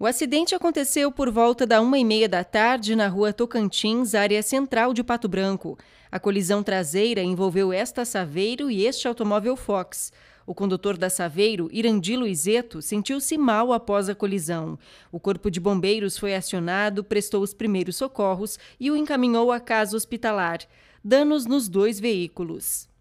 O acidente aconteceu por volta da uma e meia da tarde na rua Tocantins, área central de Pato Branco. A colisão traseira envolveu esta Saveiro e este automóvel Fox. O condutor da Saveiro, Irandi Luizeto, sentiu-se mal após a colisão. O corpo de bombeiros foi acionado, prestou os primeiros socorros e o encaminhou à casa hospitalar. Danos nos dois veículos.